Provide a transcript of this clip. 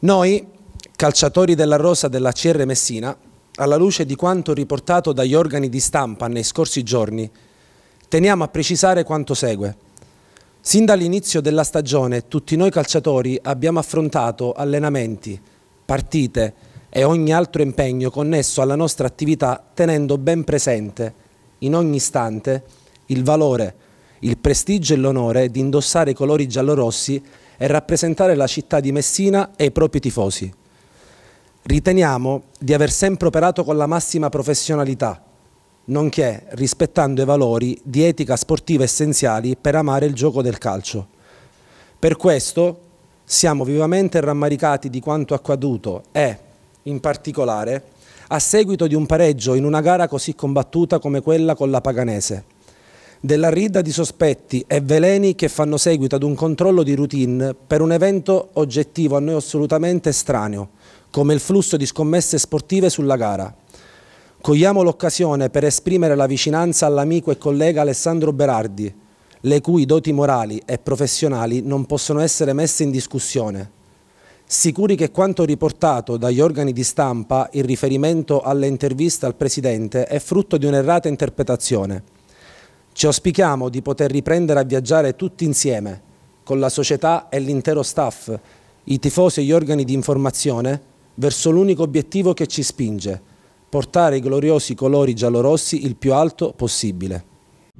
Noi, calciatori della rosa della CR Messina, alla luce di quanto riportato dagli organi di stampa nei scorsi giorni, teniamo a precisare quanto segue. Sin dall'inizio della stagione tutti noi calciatori abbiamo affrontato allenamenti, partite e ogni altro impegno connesso alla nostra attività tenendo ben presente, in ogni istante, il valore, il prestigio e l'onore di indossare i colori giallorossi e rappresentare la città di Messina e i propri tifosi. Riteniamo di aver sempre operato con la massima professionalità, nonché rispettando i valori di etica sportiva essenziali per amare il gioco del calcio. Per questo siamo vivamente rammaricati di quanto accaduto e, in particolare, a seguito di un pareggio in una gara così combattuta come quella con la Paganese della rida di sospetti e veleni che fanno seguito ad un controllo di routine per un evento oggettivo a noi assolutamente estraneo, come il flusso di scommesse sportive sulla gara. Cogliamo l'occasione per esprimere la vicinanza all'amico e collega Alessandro Berardi, le cui doti morali e professionali non possono essere messe in discussione. Sicuri che quanto riportato dagli organi di stampa in riferimento alle interviste al Presidente è frutto di un'errata interpretazione ci auspichiamo di poter riprendere a viaggiare tutti insieme, con la società e l'intero staff, i tifosi e gli organi di informazione, verso l'unico obiettivo che ci spinge, portare i gloriosi colori giallorossi il più alto possibile.